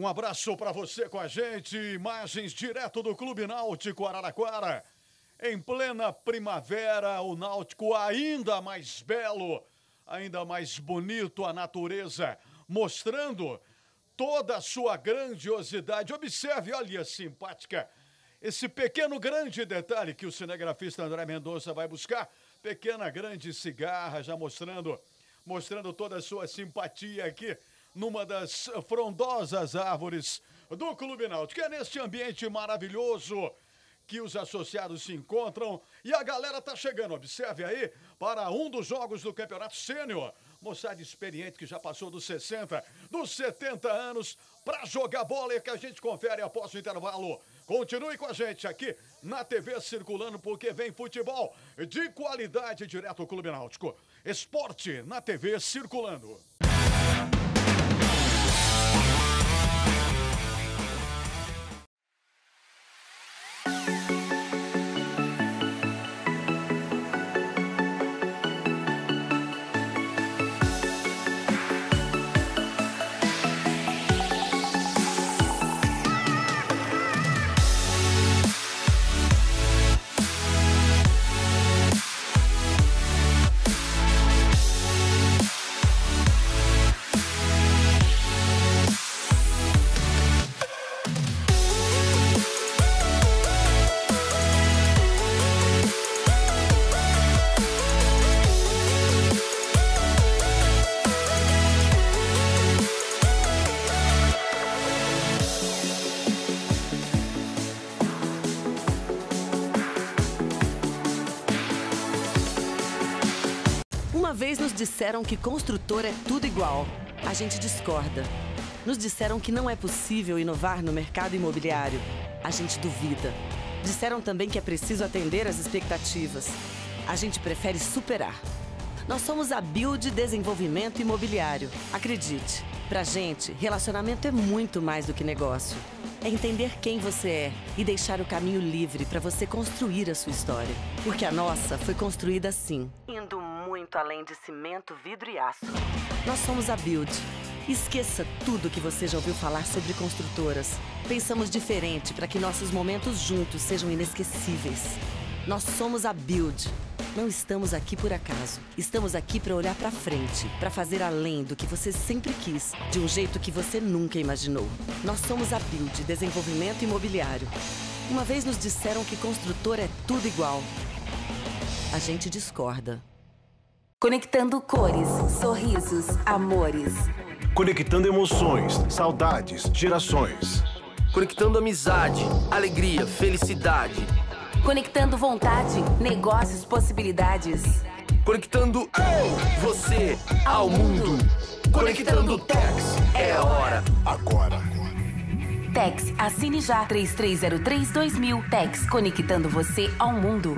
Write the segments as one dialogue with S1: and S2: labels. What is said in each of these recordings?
S1: Um abraço para você com a gente. Imagens direto do Clube Náutico Araraquara. Em plena primavera, o Náutico ainda mais belo, ainda mais bonito, a natureza mostrando toda a sua grandiosidade. Observe, olha é simpática, esse pequeno grande detalhe que o cinegrafista André Mendonça vai buscar. Pequena grande cigarra já mostrando, mostrando toda a sua simpatia aqui numa das frondosas árvores do Clube Náutico. É neste ambiente maravilhoso que os associados se encontram e a galera tá chegando. Observe aí para um dos jogos do Campeonato Sênior. Moçada experiente que já passou dos 60, dos 70 anos para jogar bola e que a gente confere após o intervalo. Continue com a gente aqui na TV Circulando, porque vem futebol de qualidade direto ao Clube Náutico. Esporte na TV Circulando.
S2: disseram que construtor é tudo igual. A gente discorda. Nos disseram que não é possível inovar no mercado imobiliário. A gente duvida. Disseram também que é preciso atender às expectativas. A gente prefere superar. Nós somos a Build Desenvolvimento Imobiliário. Acredite, pra gente, relacionamento é muito mais do que negócio. É entender quem você é e deixar o caminho livre para você construir a sua história. Porque a nossa foi construída assim. Indo muito além de cimento, vidro e aço. Nós somos a Build. Esqueça tudo que você já ouviu falar sobre construtoras. Pensamos diferente para que nossos momentos juntos sejam inesquecíveis. Nós somos a Build. Não estamos aqui por acaso. Estamos aqui para olhar para frente, para fazer além do que você sempre quis, de um jeito que você nunca imaginou. Nós somos a Build Desenvolvimento Imobiliário. Uma vez nos disseram que construtor é tudo igual. A gente discorda. Conectando cores, sorrisos, amores.
S3: Conectando emoções, saudades, gerações. Conectando amizade, alegria, felicidade.
S2: Conectando vontade, negócios, possibilidades.
S3: Conectando eu, você, ao mundo. Conectando Tex, é hora, agora.
S2: Tex, assine já 3303 2000. Tex, conectando você
S1: ao mundo.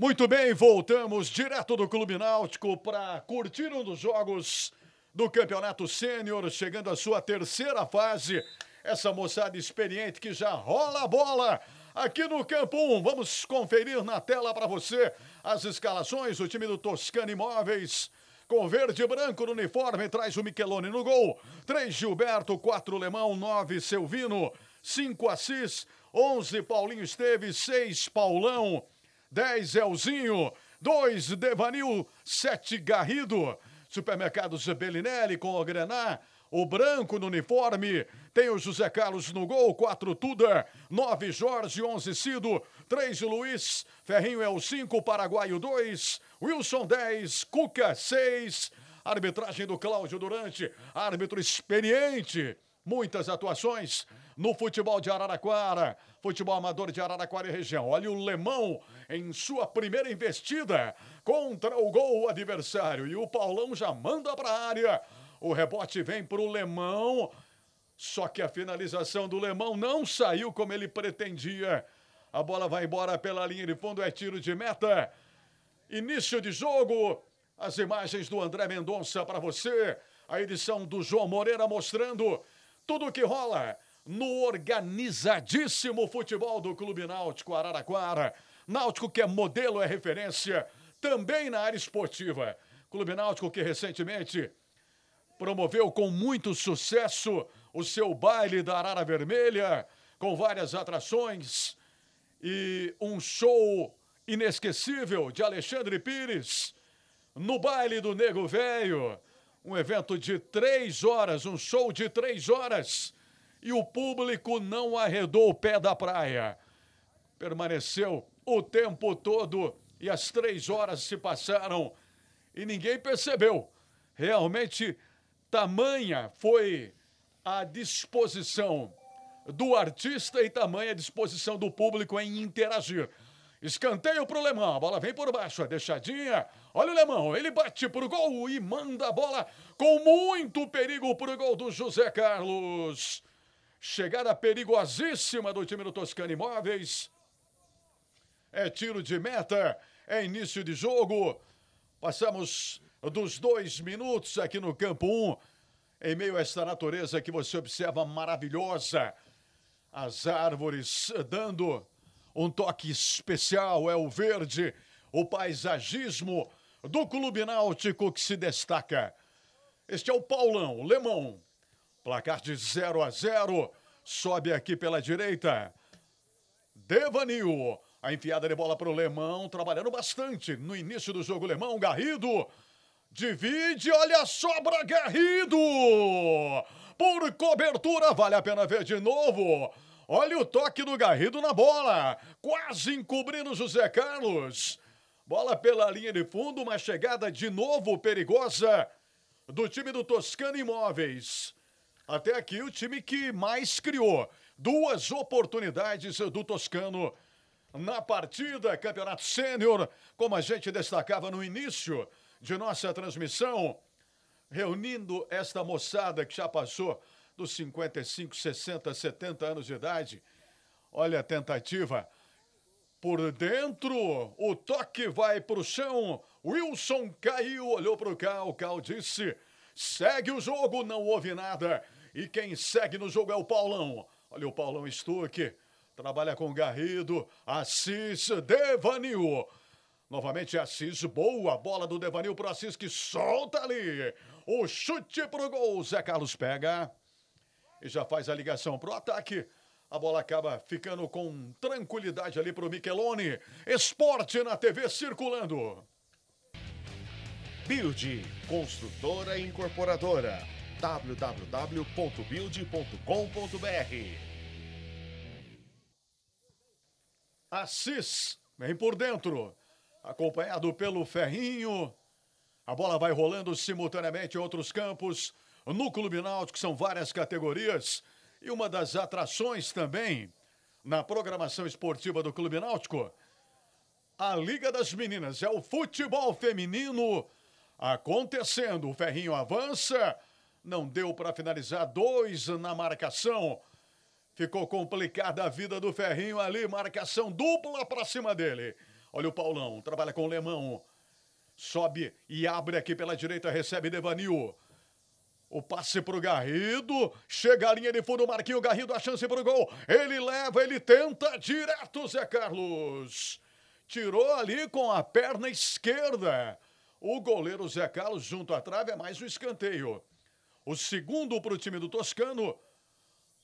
S1: Muito bem, voltamos direto do Clube Náutico para curtir um dos jogos do Campeonato Sênior, chegando à sua terceira fase. Essa moçada experiente que já rola a bola aqui no Campo 1. Vamos conferir na tela para você as escalações O time do Toscano Imóveis. Com verde e branco no uniforme, traz o Michelone no gol. 3 Gilberto, 4 Lemão, 9 Selvino, 5 Assis, 11 Paulinho Esteves, 6 Paulão. 10 Elzinho, 2 Devanil, 7 Garrido. Supermercados Bellinelli com o Grenar, o branco no uniforme, tem o José Carlos no gol, 4 Tudor 9 Jorge, 11 Cido, 3 Luiz, Ferrinho é o 5, Paraguaio 2, Wilson 10, Cuca 6, arbitragem do Cláudio Durante, árbitro experiente, muitas atuações no futebol de Araraquara futebol amador de Araraquara e região. Olha o Lemão em sua primeira investida contra o gol adversário. E o Paulão já manda para a área. O rebote vem para o Lemão. Só que a finalização do Lemão não saiu como ele pretendia. A bola vai embora pela linha de fundo, é tiro de meta. Início de jogo. As imagens do André Mendonça para você. A edição do João Moreira mostrando tudo o que rola no organizadíssimo futebol do Clube Náutico Araraquara. Náutico que é modelo, é referência também na área esportiva. Clube Náutico que recentemente promoveu com muito sucesso o seu baile da Arara Vermelha, com várias atrações e um show inesquecível de Alexandre Pires no baile do Nego Velho. Um evento de três horas, um show de três horas e o público não arredou o pé da praia. Permaneceu o tempo todo e as três horas se passaram e ninguém percebeu. Realmente, tamanha foi a disposição do artista e tamanha a disposição do público em interagir. Escanteio para o Lemão, a bola vem por baixo, a deixadinha. Olha o Lemão, ele bate para o gol e manda a bola com muito perigo para o gol do José Carlos. Chegada perigosíssima do time do Toscana Imóveis. É tiro de meta, é início de jogo. Passamos dos dois minutos aqui no campo 1. Um, em meio a esta natureza que você observa maravilhosa, as árvores dando um toque especial, é o verde, o paisagismo do Clube Náutico que se destaca. Este é o Paulão, o Lemão, Placar de 0 a 0. Sobe aqui pela direita. Devanil. A enfiada de bola para o Lemão, trabalhando bastante no início do jogo. Lemão, Garrido. Divide, olha a sobra, Garrido. Por cobertura, vale a pena ver de novo. Olha o toque do Garrido na bola. Quase encobrindo José Carlos. Bola pela linha de fundo, uma chegada de novo perigosa do time do Toscano Imóveis. Até aqui, o time que mais criou. Duas oportunidades do Toscano na partida, Campeonato Sênior, como a gente destacava no início de nossa transmissão, reunindo esta moçada que já passou dos 55, 60, 70 anos de idade. Olha a tentativa. Por dentro, o toque vai para o chão. Wilson caiu, olhou para o Cal. Cal disse: segue o jogo, não houve nada. E quem segue no jogo é o Paulão. Olha o Paulão Stuck. Trabalha com Garrido. Assis Devanil. Novamente Assis, boa bola do Devanil pro Assis que solta ali. O chute pro gol. Zé Carlos pega e já faz a ligação pro ataque. A bola acaba ficando com tranquilidade ali pro Michelone. Esporte na TV circulando.
S3: Build, construtora e incorporadora www.build.com.br. Assis, vem por dentro, acompanhado
S1: pelo Ferrinho. A bola vai rolando simultaneamente em outros campos. No Clube Náutico são várias categorias. E uma das atrações também na programação esportiva do Clube Náutico, a Liga das Meninas. É o futebol feminino acontecendo. O Ferrinho avança não deu para finalizar. Dois na marcação. Ficou complicada a vida do Ferrinho ali. Marcação dupla para cima dele. Olha o Paulão. Trabalha com o Lemão. Sobe e abre aqui pela direita. Recebe Devanil. O passe para o Garrido. Chega a linha de fundo, Marquinho Garrido, a chance para o gol. Ele leva, ele tenta direto, Zé Carlos. Tirou ali com a perna esquerda. O goleiro Zé Carlos junto à trave é mais um escanteio. O segundo para o time do Toscano.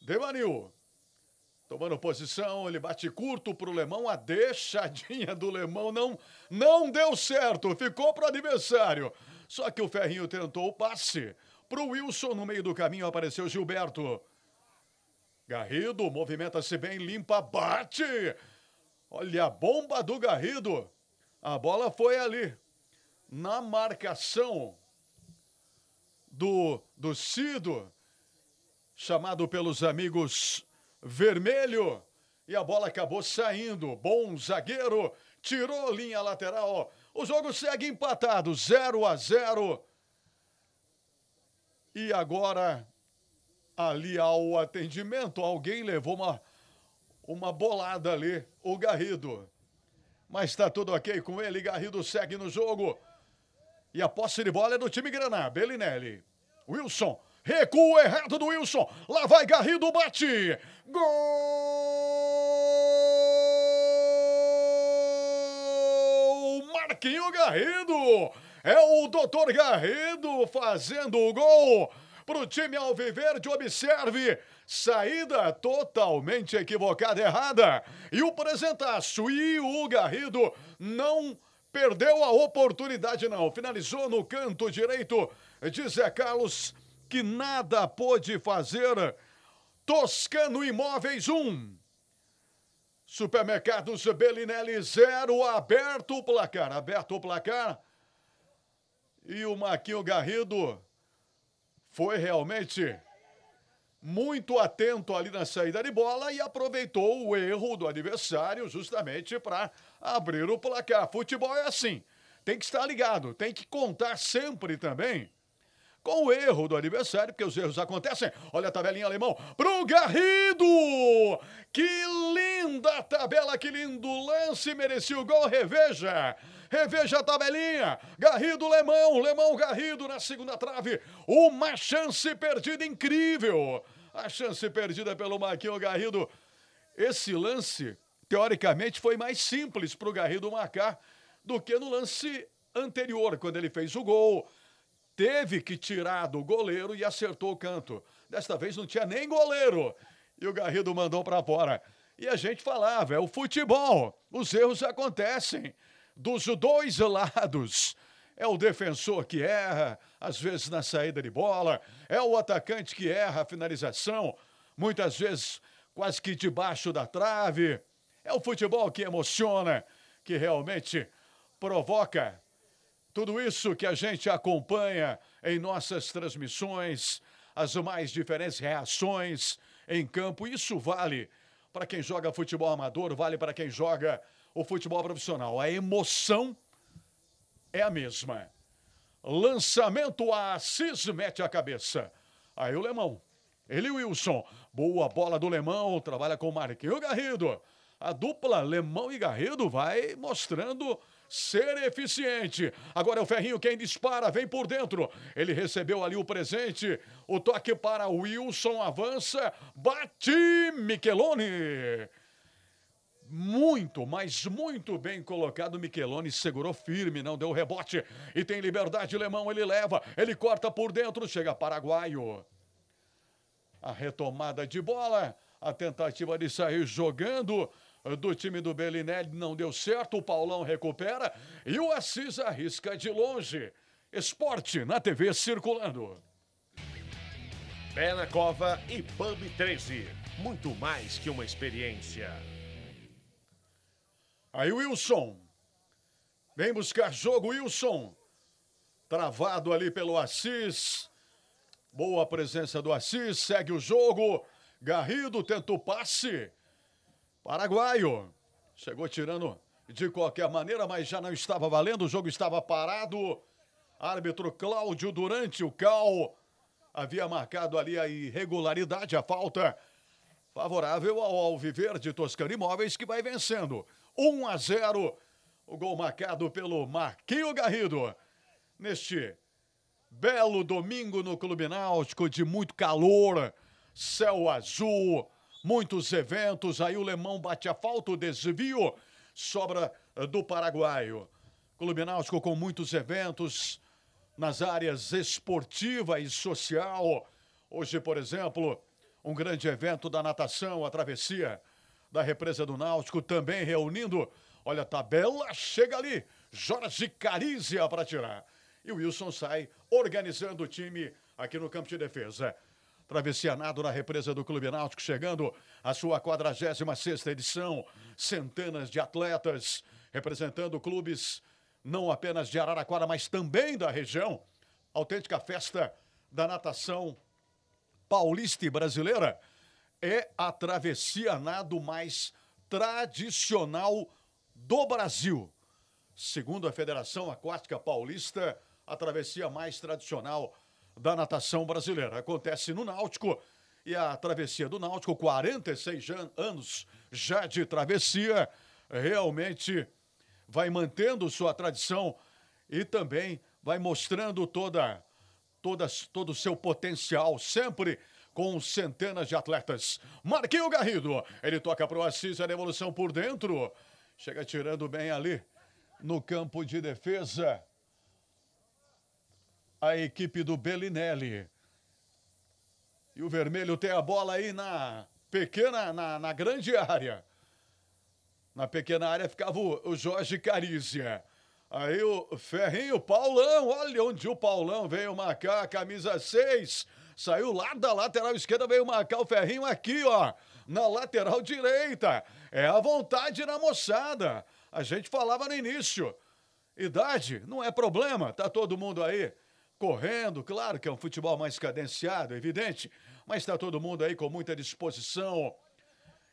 S1: Devanil. Tomando posição, ele bate curto para o Lemão. A deixadinha do Lemão não, não deu certo. Ficou para o adversário. Só que o Ferrinho tentou o passe. Para o Wilson, no meio do caminho, apareceu Gilberto. Garrido movimenta-se bem, limpa, bate. Olha a bomba do Garrido. A bola foi ali. Na marcação do, do Cido, chamado pelos amigos Vermelho. E a bola acabou saindo. Bom zagueiro, tirou linha lateral. O jogo segue empatado, 0 a 0. E agora, ali ao atendimento, alguém levou uma, uma bolada ali, o Garrido. Mas está tudo ok com ele, Garrido segue no jogo. E a posse de bola é do time Graná, Belinelli, Wilson. Recuo errado do Wilson. Lá vai Garrido, bate.
S3: Gol!
S1: Marquinho Garrido. É o doutor Garrido fazendo o gol para o time Alviverde. Observe, saída totalmente equivocada, errada. E o presentaço e o Garrido não perdeu a oportunidade, não. Finalizou no canto direito de Zé Carlos, que nada pôde fazer. Toscano Imóveis 1. Supermercados Belinelli 0, aberto o placar, aberto o placar. E o Maquinho Garrido foi realmente muito atento ali na saída de bola e aproveitou o erro do adversário justamente para abrir o placar. Futebol é assim, tem que estar ligado, tem que contar sempre também com o erro do adversário, porque os erros acontecem. Olha a tabelinha alemão o Garrido! Que linda tabela, que lindo lance, merecia o gol, reveja! Reveja a tabelinha. Garrido, Lemão. Lemão, Garrido na segunda trave. Uma chance perdida incrível. A chance perdida pelo Marquinhos Garrido. Esse lance, teoricamente, foi mais simples para o Garrido marcar do que no lance anterior, quando ele fez o gol. Teve que tirar do goleiro e acertou o canto. Desta vez não tinha nem goleiro. E o Garrido mandou para fora. E a gente falava, é o futebol, os erros acontecem dos dois lados. É o defensor que erra, às vezes na saída de bola, é o atacante que erra a finalização, muitas vezes quase que debaixo da trave. É o futebol que emociona, que realmente provoca tudo isso que a gente acompanha em nossas transmissões, as mais diferentes reações em campo. Isso vale para quem joga futebol amador, vale para quem joga o futebol profissional. A emoção é a mesma. Lançamento, a Assis mete a cabeça. Aí o Lemão. Ele Wilson. Boa bola do Lemão. Trabalha com o Marquinho Garrido. A dupla Lemão e Garrido vai mostrando ser eficiente. Agora é o Ferrinho quem dispara, vem por dentro. Ele recebeu ali o presente. O toque para Wilson avança. Bate Michelone muito, mas muito bem colocado. Michelone segurou firme, não deu rebote. E tem liberdade, Lemão. Ele leva, ele corta por dentro, chega paraguaio. A retomada de bola, a tentativa de sair jogando eh, do time do Belinelli não deu certo. O Paulão recupera e o Assis arrisca de longe. Esporte na TV circulando.
S3: Pé na Cova e Pub 13. Muito mais que uma experiência. Aí o Wilson. Vem buscar
S1: jogo, Wilson. Travado ali pelo Assis. Boa presença do Assis. Segue o jogo. Garrido tenta o passe. Paraguaio. Chegou tirando de qualquer maneira, mas já não estava valendo. O jogo estava parado. Árbitro Cláudio Durante, o Cal, havia marcado ali a irregularidade, a falta favorável ao Alviverde Toscano Imóveis, que vai vencendo. 1 a 0. O gol marcado pelo Marquinho Garrido. Neste belo domingo no Clube Náutico, de muito calor, céu azul, muitos eventos. Aí o Lemão bate a falta, o desvio, sobra eh, do paraguaio. Clube Náutico com muitos eventos nas áreas esportiva e social. Hoje, por exemplo, um grande evento da natação, a travessia da represa do Náutico, também reunindo. Olha a tabela, chega ali. Jorge Carizia para tirar. E o Wilson sai organizando o time aqui no campo de defesa. Travessia nado na represa do Clube Náutico, chegando à sua 46 edição. Centenas de atletas representando clubes não apenas de Araraquara, mas também da região. Autêntica festa da natação paulista e brasileira é a travessia nado mais tradicional do Brasil. Segundo a Federação Aquática Paulista, a travessia mais tradicional da natação brasileira. Acontece no Náutico e a travessia do Náutico, 46 anos já de travessia, realmente vai mantendo sua tradição e também vai mostrando toda, toda todo o seu potencial sempre com centenas de atletas. Marquinho Garrido, ele toca para o Assis, a devolução por dentro. Chega tirando bem ali no campo de defesa. A equipe do Bellinelli. E o vermelho tem a bola aí na pequena, na, na grande área. Na pequena área ficava o, o Jorge Carizia. Aí o Ferrinho, Paulão, olha onde o Paulão veio marcar, camisa 6. Saiu lá da lateral esquerda, veio marcar o ferrinho aqui, ó. Na lateral direita. É a vontade na moçada. A gente falava no início. Idade não é problema, tá todo mundo aí correndo, claro que é um futebol mais cadenciado, é evidente, mas está todo mundo aí com muita disposição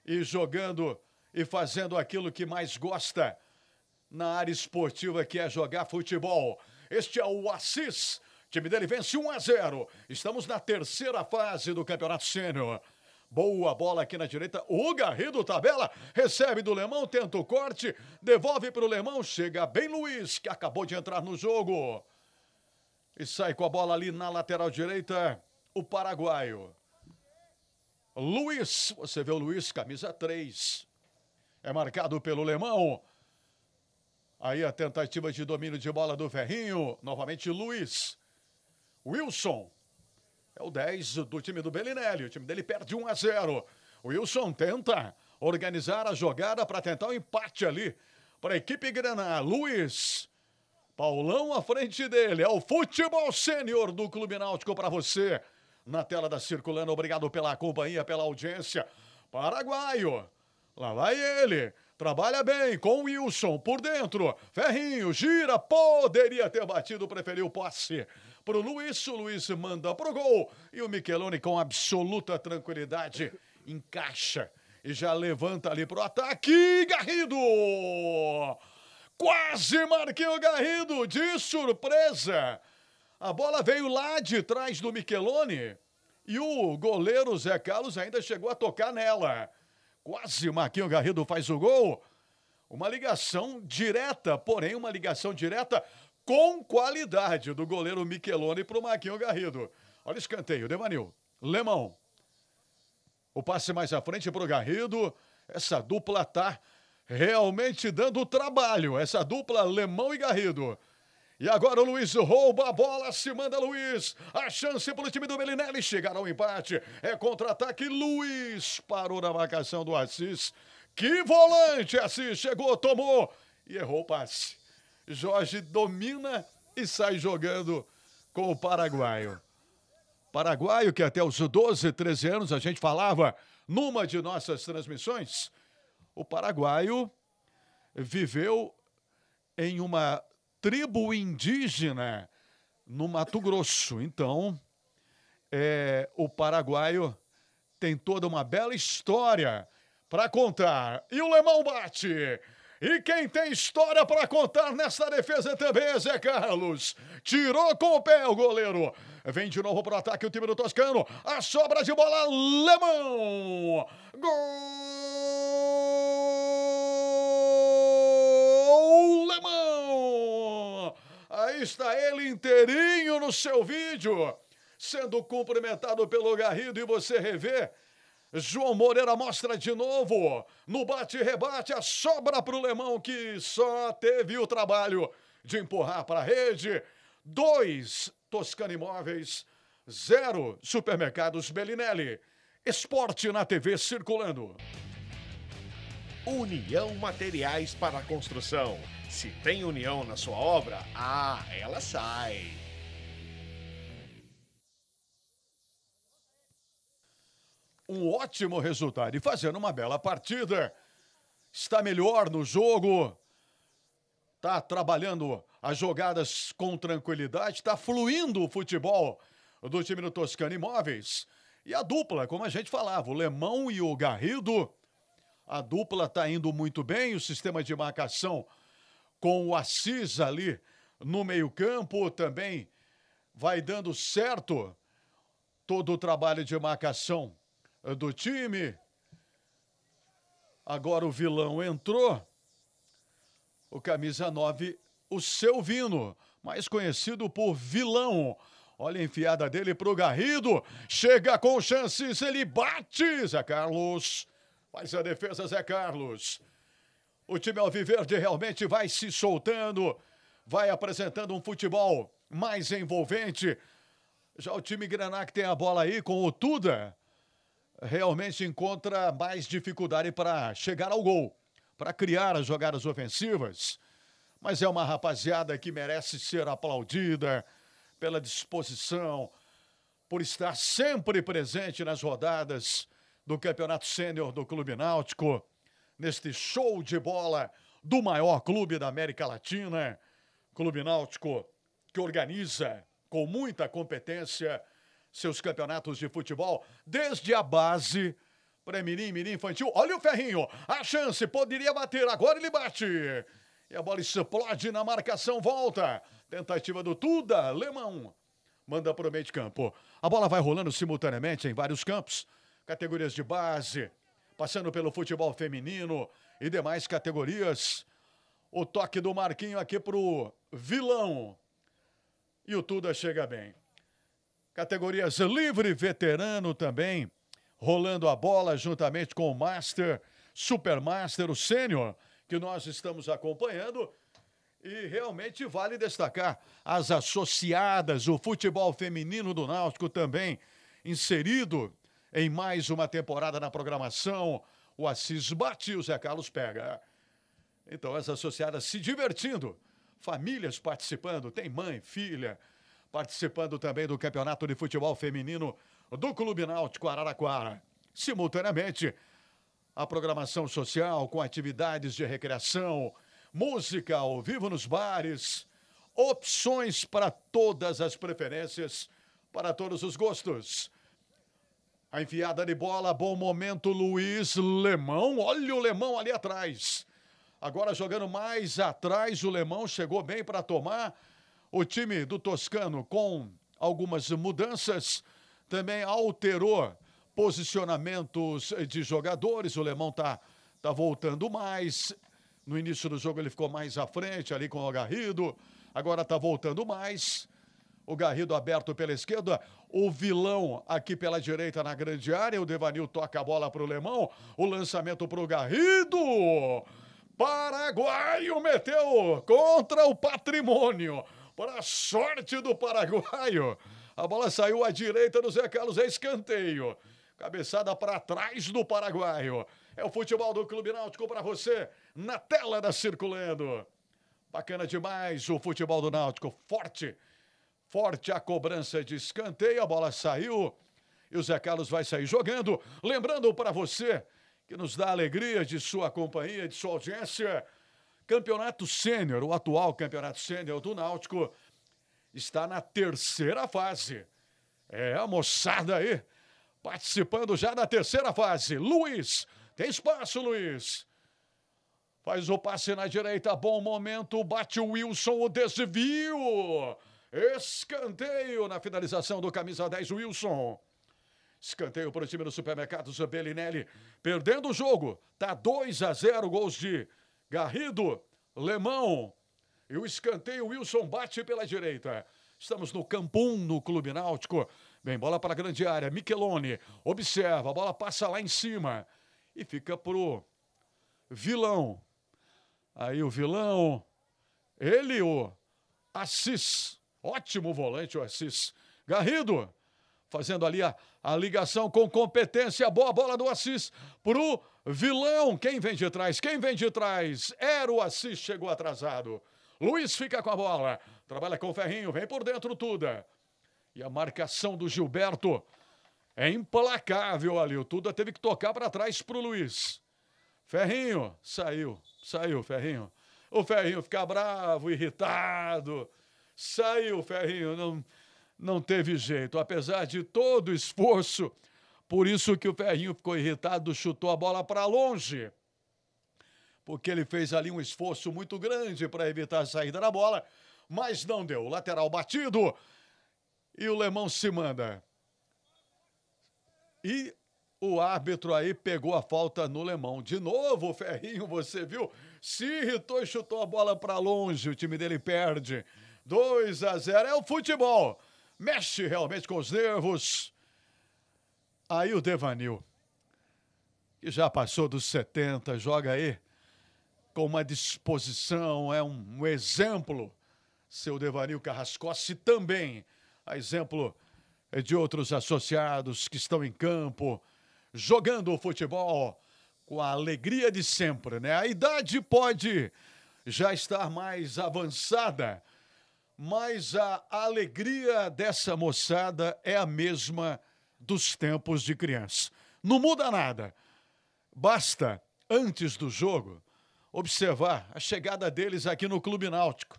S1: e jogando e fazendo aquilo que mais gosta na área esportiva, que é jogar futebol. Este é o Assis time dele vence 1 a 0. Estamos na terceira fase do Campeonato Sênior. Boa bola aqui na direita. O Garrido tabela. Recebe do Lemão, tenta o corte. Devolve para o Lemão. Chega bem Luiz, que acabou de entrar no jogo. E sai com a bola ali na lateral direita. O paraguaio. Luiz. Você vê o Luiz, camisa 3. É marcado pelo Lemão. Aí a tentativa de domínio de bola do Ferrinho. Novamente Luiz. Wilson. É o 10 do time do Belinelli. O time dele perde 1 a 0. Wilson tenta organizar a jogada para tentar o um empate ali para a equipe Granada. Luiz. Paulão à frente dele. É o futebol sênior do Clube Náutico para você. Na tela da Circulando, obrigado pela companhia, pela audiência. Paraguaio. Lá vai ele. Trabalha bem com Wilson por dentro. Ferrinho gira. Poderia ter batido, preferiu posse para o Luiz. O Luiz manda para o gol. E o Michelone, com absoluta tranquilidade, encaixa e já levanta ali para o ataque. Garrido! Quase marquei o Garrido, de surpresa. A bola veio lá de trás do Michelone e o goleiro Zé Carlos ainda chegou a tocar nela. Quase Marquinho Garrido faz o gol. Uma ligação direta, porém uma ligação direta com qualidade do goleiro Michelone para o Marquinho Garrido. Olha o escanteio, Devanil. Lemão. O passe mais à frente para o Garrido. Essa dupla tá realmente dando trabalho. Essa dupla Lemão e Garrido. E agora o Luiz rouba a bola, se manda Luiz. A chance para o time do Belinelli chegar ao empate. É contra-ataque. Luiz parou na marcação do Assis. Que volante, Assis chegou, tomou e errou o passe. Jorge domina e sai jogando com o paraguaio. Paraguaio que até os 12, 13 anos a gente falava numa de nossas transmissões, o paraguaio viveu em uma tribo indígena no Mato Grosso. Então, é, o paraguaio tem toda uma bela história para contar. E o Lemão bate! E quem tem história para contar nessa defesa também é Zé Carlos. Tirou com o pé o goleiro. Vem de novo para o ataque o time do Toscano. A sobra de bola, Lemão. Gol, Lemão. Aí está ele inteirinho no seu vídeo, sendo cumprimentado pelo Garrido e você revê João Moreira mostra de novo. No bate-rebate, a sobra para o Lemão, que só teve o trabalho de empurrar para a rede. Dois Toscana Imóveis, zero
S3: Supermercados Belinelli. Esporte na TV circulando. União Materiais para a Construção. Se tem união na sua obra, ah, ela sai.
S1: um ótimo resultado e fazendo uma bela partida. Está melhor no jogo, está trabalhando as jogadas com tranquilidade, está fluindo o futebol do time do Toscano Imóveis. E a dupla, como a gente falava, o Lemão e o Garrido. A dupla está indo muito bem, o sistema de marcação com o Assis ali no meio-campo também vai dando certo. Todo o trabalho de marcação é do time. Agora o vilão entrou. O camisa 9, o seu vino, mais conhecido por vilão. Olha a enfiada dele pro Garrido. Chega com chances, ele bate. Zé Carlos. Faz a defesa, Zé Carlos. O time Alviverde realmente vai se soltando, vai apresentando um futebol mais envolvente. Já o time Graná tem a bola aí com o Tuda realmente encontra mais dificuldade para chegar ao gol, para criar as jogadas ofensivas. Mas é uma rapaziada que merece ser aplaudida pela disposição, por estar sempre presente nas rodadas do Campeonato Sênior do Clube Náutico, neste show de bola do maior clube da América Latina, Clube Náutico, que organiza com muita competência seus campeonatos de futebol desde a base. Pré-mirim, mirim infantil. Olha o ferrinho. A chance poderia bater. Agora ele bate. E a bola explode na marcação. Volta. Tentativa do Tuda. Lemão. Manda para o meio de campo. A bola vai rolando simultaneamente em vários campos. Categorias de base. Passando pelo futebol feminino e demais categorias. O toque do Marquinho aqui pro vilão. E o Tuda chega bem. Categorias livre, veterano também, rolando a bola juntamente com o Master, Supermaster, o Sênior, que nós estamos acompanhando. E realmente vale destacar as associadas, o futebol feminino do Náutico também inserido em mais uma temporada na programação. O Assis bate e o Zé Carlos pega. Então, as associadas se divertindo, famílias participando, tem mãe, filha, participando também do Campeonato de Futebol Feminino do Clube Náutico Araraquara. Simultaneamente, a programação social com atividades de recreação, música ao vivo nos bares, opções para todas as preferências, para todos os gostos. A enfiada de bola, bom momento, Luiz Lemão. Olha o Lemão ali atrás. Agora jogando mais atrás, o Lemão chegou bem para tomar o time do Toscano, com algumas mudanças, também alterou posicionamentos de jogadores. O Lemão tá, tá voltando mais. No início do jogo ele ficou mais à frente ali com o Garrido. Agora tá voltando mais. O Garrido aberto pela esquerda. O vilão aqui pela direita na grande área. O Devanil toca a bola para o Lemão. O lançamento para o Garrido. Paraguaio meteu contra o patrimônio para a sorte do paraguaio. A bola saiu à direita do Zé Carlos, é escanteio. Cabeçada para trás do paraguaio. É o futebol do Clube Náutico para você, na tela da Circulando. Bacana demais o futebol do Náutico, forte. Forte a cobrança de escanteio, a bola saiu e o Zé Carlos vai sair jogando. Lembrando para você que nos dá alegria de sua companhia, de sua audiência. Campeonato Sênior, o atual Campeonato Sênior do Náutico, está na terceira fase. É, a moçada aí, participando já da terceira fase. Luiz, tem espaço, Luiz. Faz o passe na direita, bom momento, bate o Wilson, o desvio. Escanteio na finalização do camisa 10, Wilson. Escanteio para o time do Supermercados Bellinelli. Perdendo o jogo, tá 2 a 0, gols de Garrido, Lemão. E o escanteio, Wilson bate pela direita. Estamos no Campum, no Clube Náutico. Bem, bola para a grande área. Michelone observa, a bola passa lá em cima e fica pro vilão. Aí o vilão, ele, o Assis. Ótimo volante, o Assis. Garrido, fazendo ali a, a ligação com competência. Boa bola do Assis pro Vilão, quem vem de trás? Quem vem de trás? Era o Assis, chegou atrasado. Luiz fica com a bola. Trabalha com o Ferrinho, vem por dentro Tuda. E a marcação do Gilberto é implacável ali. O Tuda teve que tocar para trás pro Luiz. Ferrinho, saiu, saiu, Ferrinho. O Ferrinho fica bravo, irritado. Saiu, Ferrinho, não, não teve jeito. Apesar de todo o esforço, por isso que o Ferrinho ficou irritado, chutou a bola para longe. Porque ele fez ali um esforço muito grande para evitar a saída da bola, mas não deu. Lateral batido. E o Lemão se manda. E o árbitro aí pegou a falta no Lemão. De novo, Ferrinho, você viu? Se irritou e chutou a bola para longe. O time dele perde. 2 a 0. É o futebol. Mexe realmente com os nervos. Aí o Devanil, que já passou dos 70, joga aí com uma disposição, é um, exemplo. Seu Devanil Carrascossi também, a exemplo de outros associados que estão em campo, jogando o futebol com a alegria de sempre, né? A idade pode já estar mais avançada, mas a alegria dessa moçada é a mesma dos tempos de criança. Não muda nada. Basta, antes do jogo, observar a chegada deles aqui no Clube Náutico.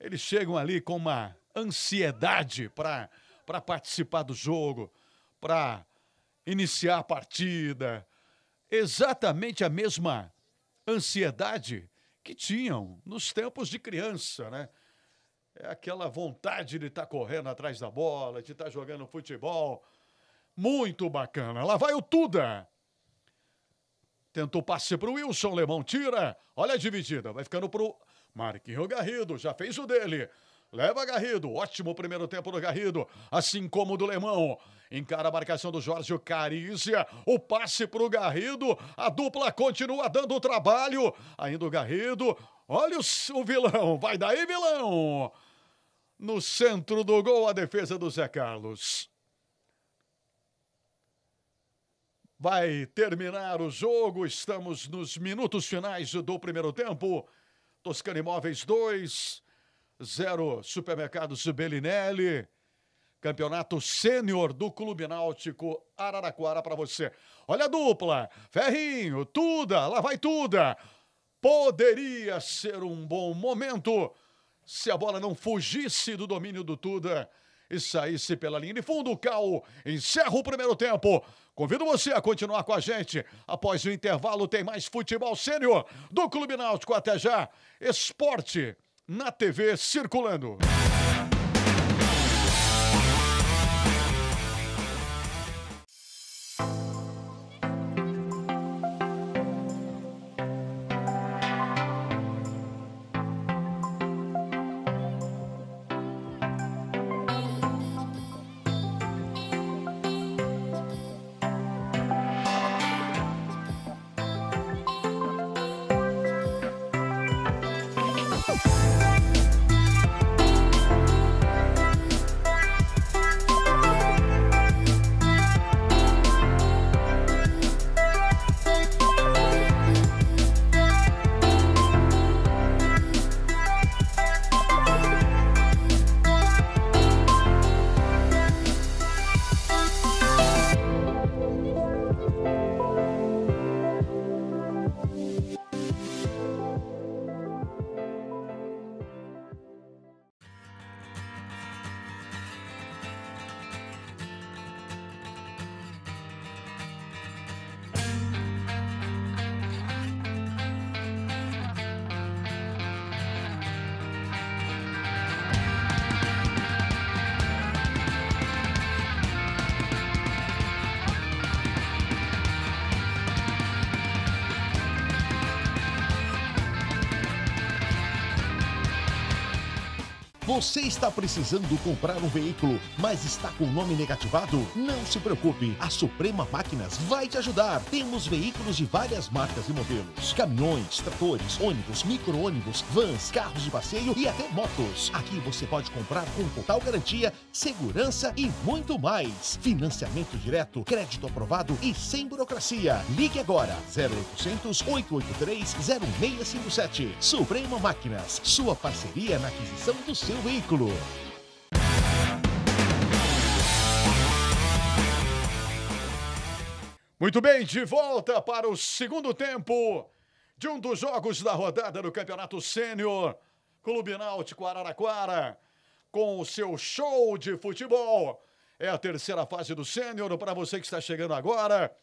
S1: Eles chegam ali com uma ansiedade para participar do jogo, para iniciar a partida. Exatamente a mesma ansiedade que tinham nos tempos de criança, né? é aquela vontade de estar tá correndo atrás da bola, de estar tá jogando futebol. Muito bacana. Lá vai o Tuda. Tentou passe para o Wilson, Lemão tira. Olha a dividida, vai ficando para o Marquinho Garrido, já fez o dele. Leva Garrido, ótimo primeiro tempo do Garrido, assim como do Lemão. Encara a marcação do Jorge Carícia, o passe para o Garrido, a dupla continua dando o trabalho. Ainda o Garrido, olha o, o vilão, vai daí vilão! No centro do gol, a defesa do Zé Carlos. Vai terminar o jogo, estamos nos minutos finais do primeiro tempo. Toscana Imóveis 2, 0 Supermercados Bellinelli. Campeonato Sênior do Clube Náutico Araraquara para você. Olha a dupla, Ferrinho, Tuda, lá vai Tuda. Poderia ser um bom momento se a bola não fugisse do domínio do Tuda e saísse pela linha de fundo, o Cal encerra o primeiro tempo. Convido você a continuar com a gente. Após o intervalo, tem mais futebol sênior do Clube Náutico. Até já. Esporte na TV circulando.
S3: Você está precisando comprar um veículo, mas está com o nome negativado? Não se preocupe, a Suprema Máquinas vai te ajudar. Temos veículos de várias marcas e modelos: caminhões, tratores, ônibus, micro-ônibus, vans, carros de passeio e até motos. Aqui você pode comprar com total garantia, segurança e muito mais. Financiamento direto, crédito aprovado e sem burocracia. Ligue agora 0800 883 0657. Suprema Máquinas, sua parceria na aquisição do seu veículo veículo.
S1: Muito bem, de volta para o segundo tempo de um dos jogos da rodada do Campeonato Sênior. Clube Náutico Araraquara, com o seu show de futebol. É a terceira fase do Sênior. Para você que está chegando agora,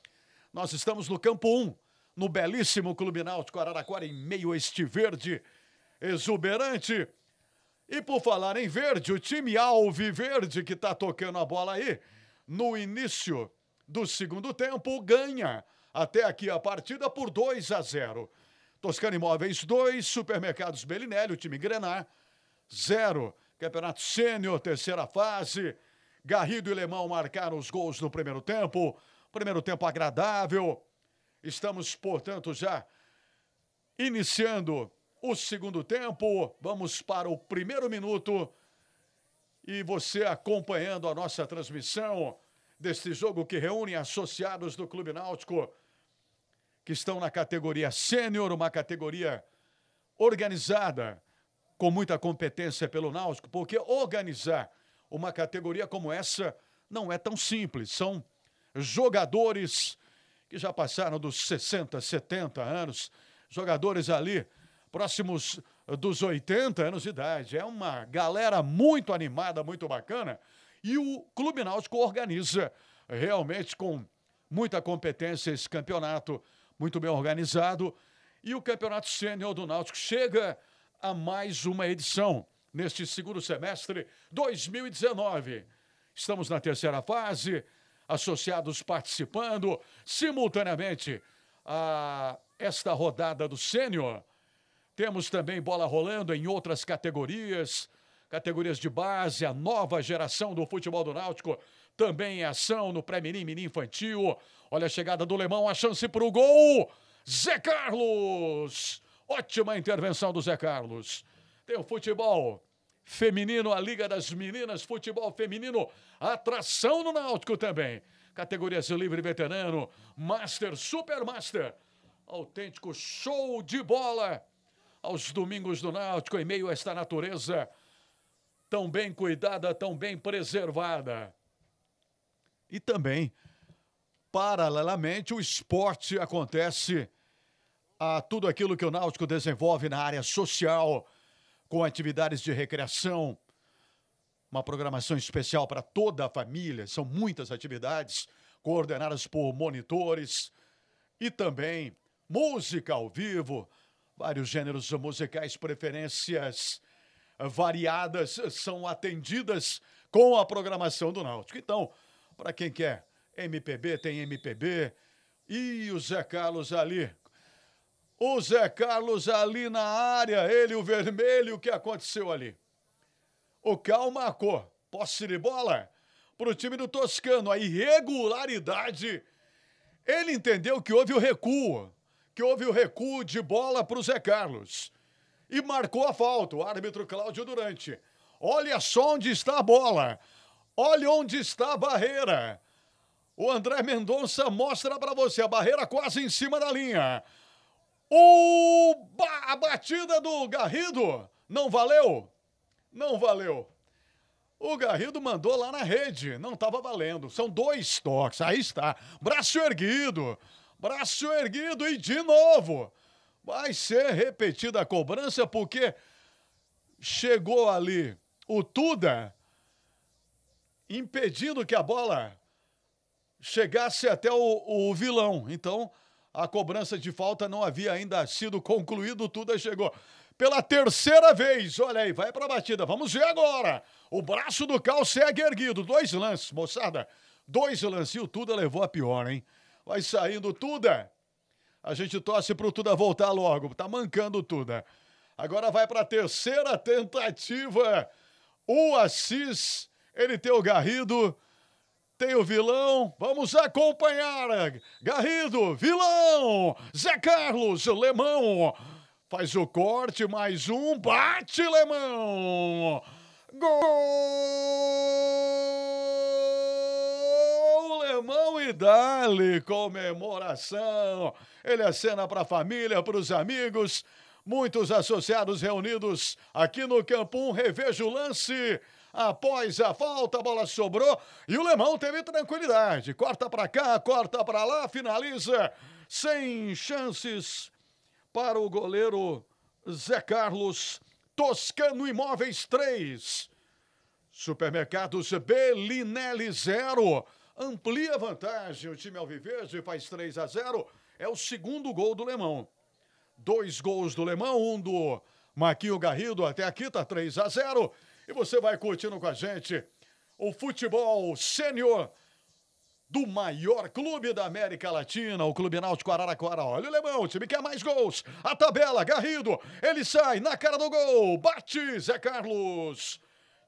S1: nós estamos no Campo 1, no belíssimo Clube Náutico Araraquara, em meio a este verde exuberante. E por falar em verde, o time Alviverde que está tocando a bola aí, no início do segundo tempo, ganha até aqui a partida por 2 a 0. Toscana Imóveis 2, Supermercados Belinelli, o time Grenar 0. Campeonato Sênior, terceira fase. Garrido e Lemão marcaram os gols no primeiro tempo. Primeiro tempo agradável. Estamos, portanto, já iniciando o segundo tempo. Vamos para o primeiro minuto. E você acompanhando a nossa transmissão deste jogo que reúne associados do Clube Náutico que estão na categoria sênior, uma categoria organizada com muita competência pelo Náutico, porque organizar uma categoria como essa não é tão simples. São jogadores que já passaram dos 60, 70 anos, jogadores ali próximos eh, dos 80 anos de idade. É uma galera muito animada, muito bacana. E o Clube Náutico organiza eh, realmente com muita competência esse campeonato, muito bem organizado. E o Campeonato Sênior do Náutico chega a mais uma edição neste segundo semestre 2019. Estamos na terceira fase, associados participando simultaneamente a esta rodada do Sênior temos também bola rolando em outras categorias, categorias de base, a nova geração do futebol do Náutico também em ação no pré-mirim, mirim infantil. Olha a chegada do Lemão, a chance para o gol. Zé Carlos! Ótima intervenção do Zé Carlos. Tem o futebol feminino, a Liga das Meninas, futebol feminino, atração no Náutico também. Categorias livre veterano, master, super master. Autêntico show de bola aos domingos do Náutico, em meio a esta natureza tão bem cuidada, tão bem preservada. E também, paralelamente, o esporte acontece a tudo aquilo que o Náutico desenvolve na área social, com atividades de recreação, uma programação especial para toda a família, são muitas atividades coordenadas por monitores e também música ao vivo, Vários gêneros musicais, preferências variadas são atendidas com a programação do Náutico. Então, para quem quer MPB, tem MPB. E o Zé Carlos ali. O Zé Carlos ali na área, ele o vermelho, o que aconteceu ali? O Cal marcou posse de bola para o time do Toscano. A irregularidade, ele entendeu que houve o recuo que houve o recuo de bola para o Zé Carlos. E marcou a falta, o árbitro Cláudio Durante. Olha só onde está a bola. Olha onde está a barreira. O André Mendonça mostra para você a barreira quase em cima da linha. O a batida do Garrido não valeu? Não valeu. O Garrido mandou lá na rede, não estava valendo. São dois toques, aí está. Braço erguido braço erguido e de novo. Vai ser repetida a cobrança porque chegou ali o Tuda impedindo que a bola chegasse até o, o vilão. Então, a cobrança de falta não havia ainda sido concluído, Tuda chegou. Pela terceira vez, olha aí, vai para a batida. Vamos ver agora. O braço do Cal segue erguido. Dois lances, moçada. Dois lances. E o Tuda levou a pior, hein? Vai saindo tudo. É? A gente torce para o Tuda voltar logo. Tá mancando tudo. Agora vai para a terceira tentativa. É. O Assis, ele tem o Garrido, tem o Vilão. Vamos acompanhar. É. Garrido, Vilão, Zé Carlos, Lemão. Faz o corte, mais um, bate, Lemão. Gol! Alemão e Dali, comemoração. Ele acena para a família, para os amigos, muitos associados reunidos aqui no Campo 1. revejo o lance. Após a falta, a bola sobrou e o Lemão teve tranquilidade. Corta para cá, corta para lá, finaliza sem chances para o goleiro Zé Carlos. Toscano Imóveis 3. Supermercados Belinelli 0 amplia a vantagem. O time Alviverde faz 3 a 0. É o segundo gol do Lemão. Dois gols do Lemão, um do Maquinho Garrido até aqui, tá 3 a 0. E você vai curtindo com a gente o futebol sênior do maior clube da América Latina, o Clube Náutico Araraquara. Olha o Lemão, o time quer mais gols. A tabela, Garrido, ele sai na cara do gol. Bate, Zé Carlos.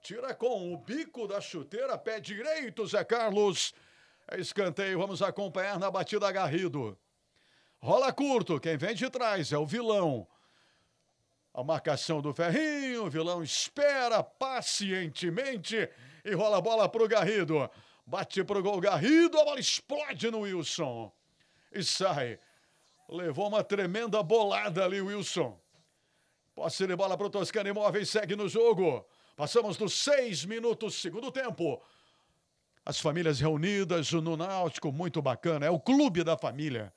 S1: Tira com o bico da chuteira, pé direito, Zé Carlos. É escanteio, vamos acompanhar na batida Garrido. Rola curto, quem vem de trás é o vilão. A marcação do Ferrinho, o vilão espera pacientemente e rola a bola para o Garrido. Bate para o gol Garrido, a bola explode no Wilson. E sai. Levou uma tremenda bolada ali, Wilson. Posse de bola para o Toscano Imóveis, segue no jogo. Passamos dos seis minutos, segundo tempo. As famílias reunidas no Náutico, muito bacana. É o clube da família.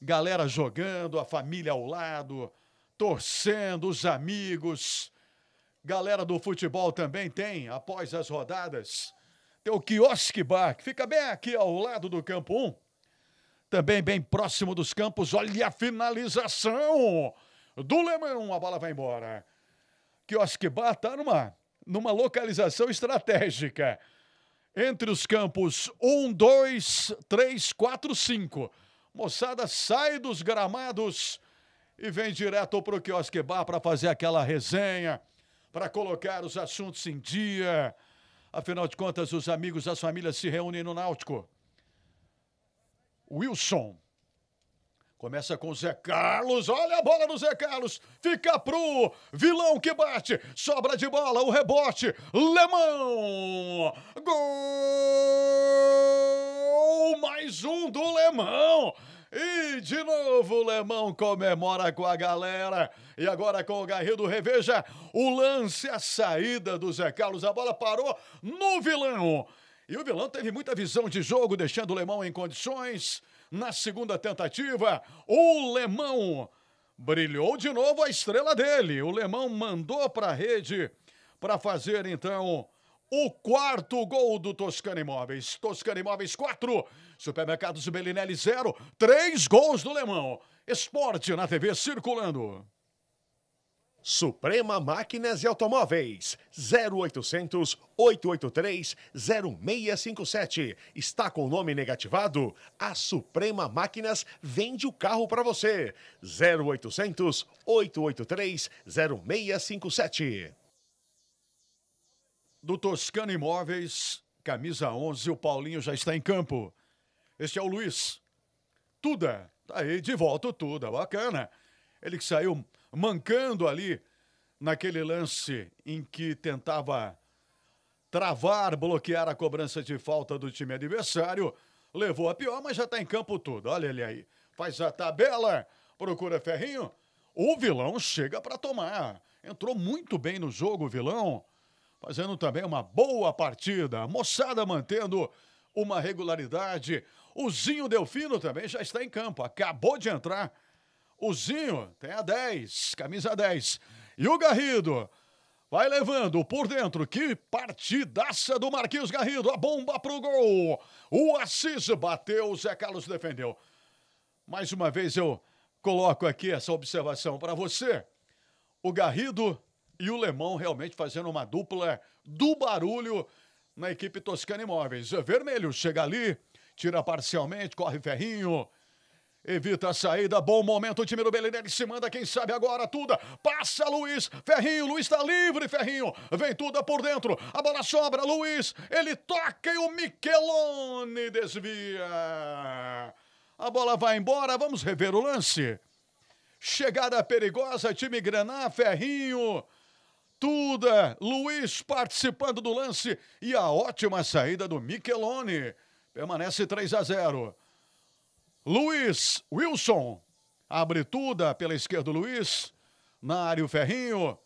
S1: Galera jogando, a família ao lado, torcendo, os amigos. Galera do futebol também tem, após as rodadas. Tem o quiosque bar, que fica bem aqui ao lado do campo 1. Também bem próximo dos campos. Olha a finalização do Lemão. A bola vai embora. Quiosque Bar está numa, numa localização estratégica. Entre os campos 1, 2, 3, 4, 5. Moçada sai dos gramados e vem direto para o Quiosque Bar para fazer aquela resenha, para colocar os assuntos em dia. Afinal de contas, os amigos, as famílias se reúnem no Náutico. Wilson, Começa com o Zé Carlos, olha a bola do Zé Carlos, fica pro vilão que bate, sobra de bola, o rebote, Lemão, gol, mais um do Lemão. E de novo o Lemão comemora com a galera. E agora com o Garrido, reveja o lance, a saída do Zé Carlos. A bola parou no vilão. E o vilão teve muita visão de jogo, deixando o Lemão em condições na segunda tentativa, o Lemão brilhou de novo a estrela dele. O Lemão mandou para a rede para fazer então o quarto gol do Toscana Imóveis. Toscana Imóveis 4, Supermercados Belinelli 0, três gols do Lemão.
S3: Esporte na TV circulando. Suprema Máquinas e Automóveis, 0800 883 0657. Está com o nome negativado? A Suprema Máquinas vende o carro para você. 0800 883 0657. Do Toscana Imóveis, camisa 11, o
S1: Paulinho já está em campo. Este é o Luiz. Tuda, tá aí de volta o Tuda, bacana. Ele que saiu mancando ali naquele lance em que tentava travar, bloquear a cobrança de falta do time adversário. Levou a pior, mas já está em campo tudo. Olha ele aí. Faz a tabela, procura Ferrinho. O vilão chega para tomar. Entrou muito bem no jogo o vilão, fazendo também uma boa partida. A moçada mantendo uma regularidade. O Zinho Delfino também já está em campo. Acabou de entrar o Zinho tem a 10, camisa 10. E o Garrido vai levando por dentro. Que partidaça do Marquinhos Garrido. A bomba pro gol. O Assis bateu, o Zé Carlos defendeu. Mais uma vez eu coloco aqui essa observação para você. O Garrido e o Lemão realmente fazendo uma dupla do barulho na equipe Toscana Imóveis. É vermelho chega ali, tira parcialmente, corre ferrinho Evita a saída, bom momento, o time do Belenenses se manda, quem sabe agora, Tuda, passa Luiz, Ferrinho, Luiz está livre, Ferrinho, vem Tuda por dentro, a bola sobra, Luiz, ele toca e o Michelone desvia. A bola vai embora, vamos rever o lance. Chegada perigosa, time Graná, Ferrinho, Tuda, Luiz participando do lance e a ótima saída do Michelone. Permanece 3 a 0. Luiz Wilson. Abre tudo ah, pela esquerda, Luiz. Na área, o Ferrinho.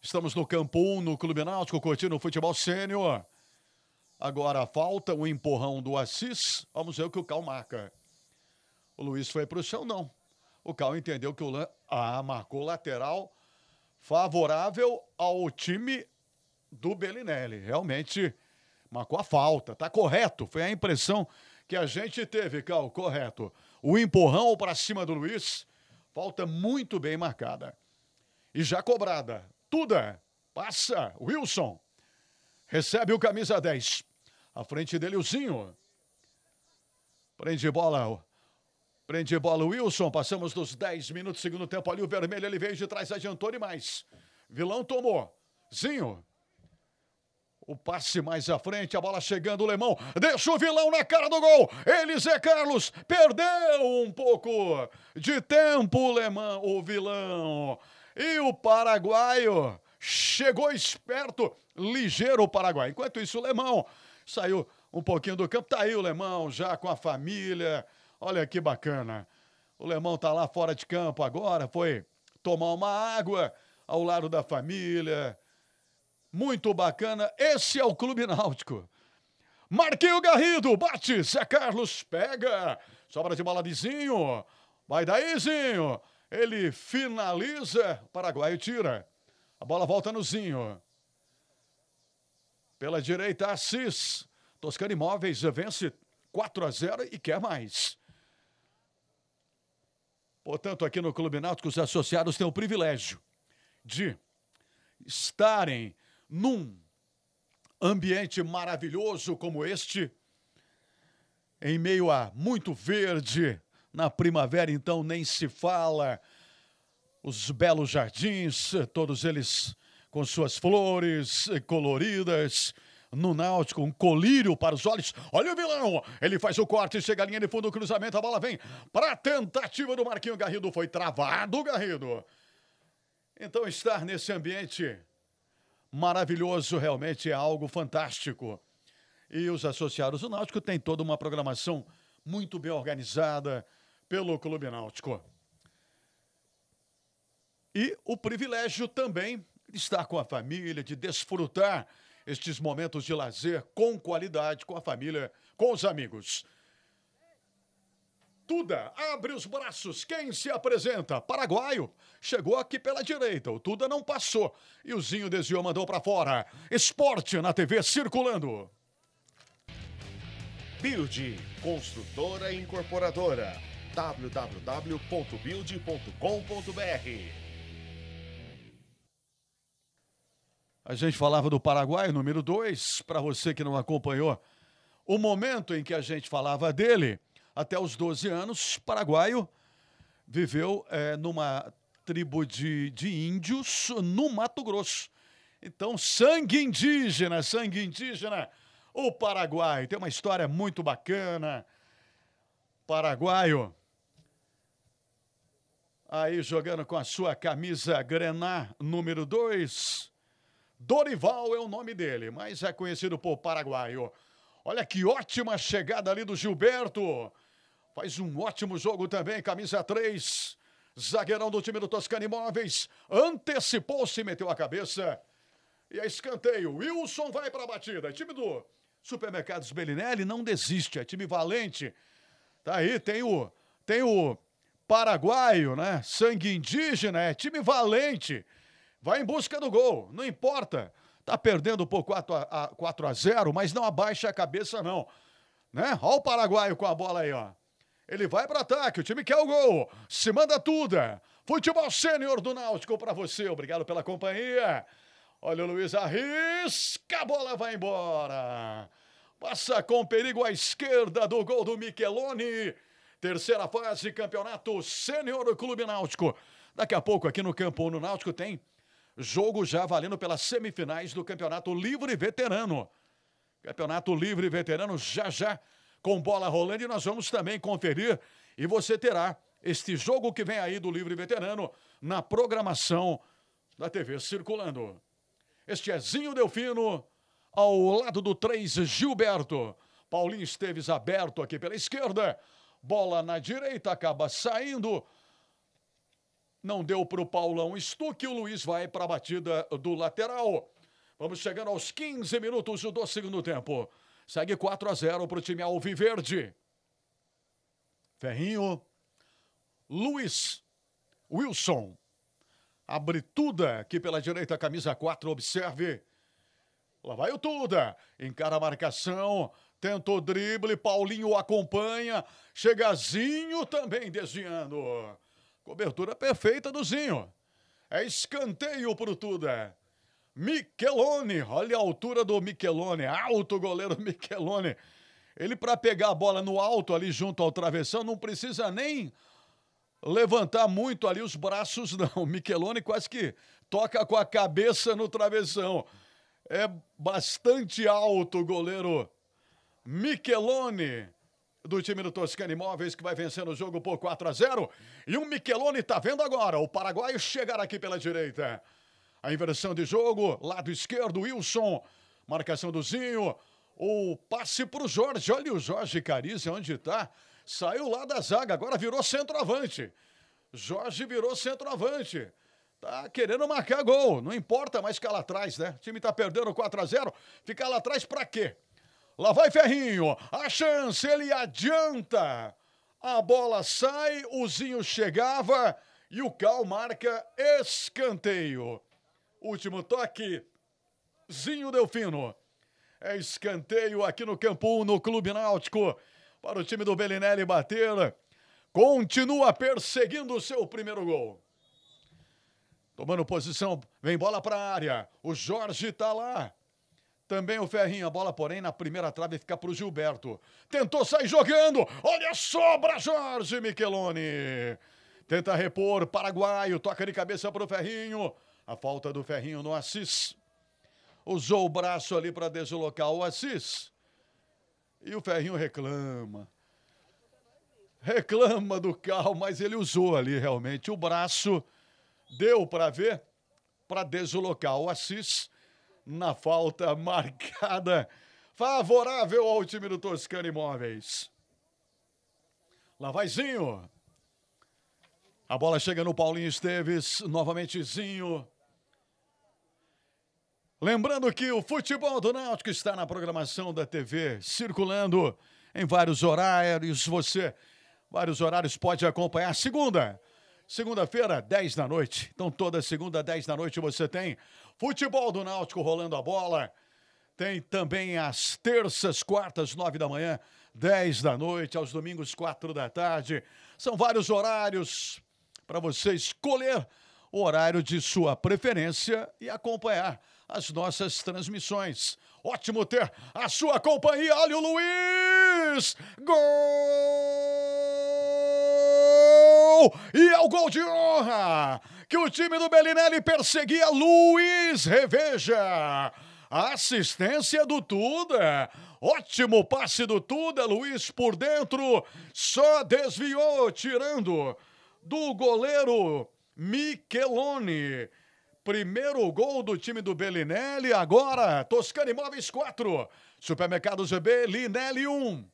S1: Estamos no campo 1, um, no Clube Náutico, curtindo o futebol sênior. Agora falta o um empurrão do Assis. Vamos ver o que o Cal marca. O Luiz foi para o chão, não. O Cal entendeu que o Lan... Ah, marcou lateral favorável ao time do Belinelli. Realmente marcou a falta. Está correto. Foi a impressão que a gente teve, Cal, correto. O empurrão para cima do Luiz, falta muito bem marcada. E já cobrada. Tuda, é. passa, Wilson. Recebe o camisa 10. À frente dele o Zinho. Prende bola, prende bola o Wilson. Passamos dos 10 minutos, segundo tempo ali. O vermelho, ele veio de trás, adiantou demais. Vilão tomou. Zinho. O passe mais à frente, a bola chegando, o Lemão deixa o vilão na cara do gol. Ele, Zé Carlos, perdeu um pouco de tempo, o Lemão, o vilão. E o paraguaio chegou esperto, ligeiro o paraguaio Enquanto isso, o Lemão saiu um pouquinho do campo. Tá aí o Lemão já com a família. Olha que bacana. O Lemão tá lá fora de campo agora, foi tomar uma água ao lado da família muito bacana. Esse é o Clube Náutico. Marquinho Garrido, bate. Zé Carlos pega. Sobra de bola Vai daí, Zinho. Ele finaliza. Paraguai tira. A bola volta no Zinho. Pela direita, Assis. Toscana Imóveis vence 4 a 0 e quer mais. Portanto, aqui no Clube Náutico, os associados têm o privilégio de estarem num ambiente maravilhoso como este, em meio a muito verde, na primavera então nem se fala, os belos jardins, todos eles com suas flores coloridas, no Náutico, um colírio para os olhos. Olha o vilão! Ele faz o corte, chega a linha de fundo, o cruzamento, a bola vem para a tentativa do Marquinho Garrido. Foi travado, Garrido. Então, estar nesse ambiente maravilhoso, realmente é algo fantástico. E os associados do Náutico têm toda uma programação muito bem organizada pelo Clube Náutico. E o privilégio também de estar com a família, de desfrutar estes momentos de lazer com qualidade, com a família, com os amigos. Tuda abre os braços. Quem se apresenta? Paraguaio. Chegou aqui pela direita. O Tuda não passou. E o Zinho desviou, mandou para fora. Esporte na TV circulando.
S3: Build, construtora e incorporadora. www.build.com.br
S1: A gente falava do Paraguai, número 2, para você que não acompanhou. O momento em que a gente falava dele, até os 12 anos, paraguaio, viveu é, numa tribo de, de índios no Mato Grosso. Então, sangue indígena, sangue indígena, o Paraguai. Tem uma história muito bacana. Paraguaio. Aí jogando com a sua camisa Grená número 2. Dorival é o nome dele, mas é conhecido por Paraguaio. Olha que ótima chegada ali do Gilberto. Faz um ótimo jogo também, camisa 3. Zagueirão do time do Toscana Imóveis. Antecipou-se, meteu a cabeça. E é escanteio. Wilson vai para a batida. É time do Supermercados Bellinelli não desiste. É time valente. Tá aí, tem o, tem o paraguaio, né? Sangue indígena. É time valente. Vai em busca do gol. Não importa. Tá perdendo por 4 a, a, 4 a 0, mas não abaixa a cabeça, não. Né? Olha o paraguaio com a bola aí, ó. Ele vai para ataque, o time quer o gol. Se manda tudo. É. Futebol sênior do Náutico para você. Obrigado pela companhia. Olha o Luiz arrisca, a bola vai embora. Passa com perigo à esquerda do gol do Michelone. Terceira fase, campeonato sênior do Clube Náutico. Daqui a pouco aqui no campo no Náutico tem jogo já valendo pelas semifinais do Campeonato Livre Veterano. Campeonato Livre Veterano já já com bola rolando e nós vamos também conferir e você terá este jogo que vem aí do Livre Veterano na programação da TV circulando. Este é Zinho Delfino ao lado do 3 Gilberto. Paulinho Esteves aberto aqui pela esquerda. Bola na direita, acaba saindo. Não deu para o Paulão estuque. O Luiz vai para a batida do lateral. Vamos chegando aos 15 minutos do segundo tempo. Segue 4 a 0 para o time Alviverde. Ferrinho. Luiz Wilson. Abre Tuda aqui pela direita, camisa 4, observe. Lá vai o Tuda. Encara a marcação. Tenta o drible. Paulinho acompanha. Chegazinho também desviando. Cobertura perfeita do Zinho. É escanteio para o Tuda. Michelone, olha a altura do Michelone, alto goleiro Michelone. Ele para pegar a bola no alto ali junto ao travessão não precisa nem levantar muito ali os braços não. O Michelone quase que toca com a cabeça no travessão. É bastante alto o goleiro Michelone do time do Toscana Imóveis, que vai vencendo o jogo por 4 a 0. E o Michelone está vendo agora o Paraguai chegar aqui pela direita. A inversão de jogo, lado esquerdo, Wilson. Marcação do Zinho. O passe para o Jorge. Olha o Jorge Cariza onde está. Saiu lá da zaga, agora virou centroavante. Jorge virou centroavante. Tá querendo marcar gol. Não importa mais ficar lá atrás, né? O time tá perdendo 4 a 0 Ficar lá atrás para quê? Lá vai Ferrinho. A chance, ele adianta. A bola sai, o Zinho chegava e o Cal marca escanteio. Último toque. Zinho Delfino. É escanteio aqui no Campo 1, no Clube Náutico, para o time do Bellinelli bater. Continua perseguindo o seu primeiro gol. Tomando posição, vem bola para a área. O Jorge está lá. Também o Ferrinho a bola, porém, na primeira trave fica para o Gilberto. Tentou sair jogando. Olha sobra, Jorge Michelone. Tenta repor, paraguaio, toca de cabeça para o Ferrinho. A falta do Ferrinho no Assis. Usou o braço ali para deslocar o Assis. E o Ferrinho reclama. Reclama do carro, mas ele usou ali realmente o braço. Deu para ver para deslocar o Assis na falta marcada favorável ao time do Toscano Imóveis. Lá vai Zinho. A bola chega no Paulinho Esteves, novamente Zinho. Lembrando que o futebol do Náutico está na programação da TV, circulando em vários horários. Você, vários horários, pode acompanhar. Segunda, segunda-feira, 10 da noite. Então, toda segunda, 10 da noite, você tem futebol do Náutico rolando a bola. Tem também as terças, quartas, 9 da manhã, 10 da noite, aos domingos, 4 da tarde. São vários horários para você escolher o horário de sua preferência e acompanhar as nossas transmissões. Ótimo ter a sua companhia. Olha o Luiz! Gol! E é o gol de honra que o time do Bellinelli perseguia. Luiz Reveja! A assistência do Tuda. Ótimo passe do Tuda. Luiz por dentro. Só desviou, tirando do goleiro Michelone. Primeiro gol do time do Belinelli Agora, Toscana Imóveis 4. Supermercado GB, Linelli 1. O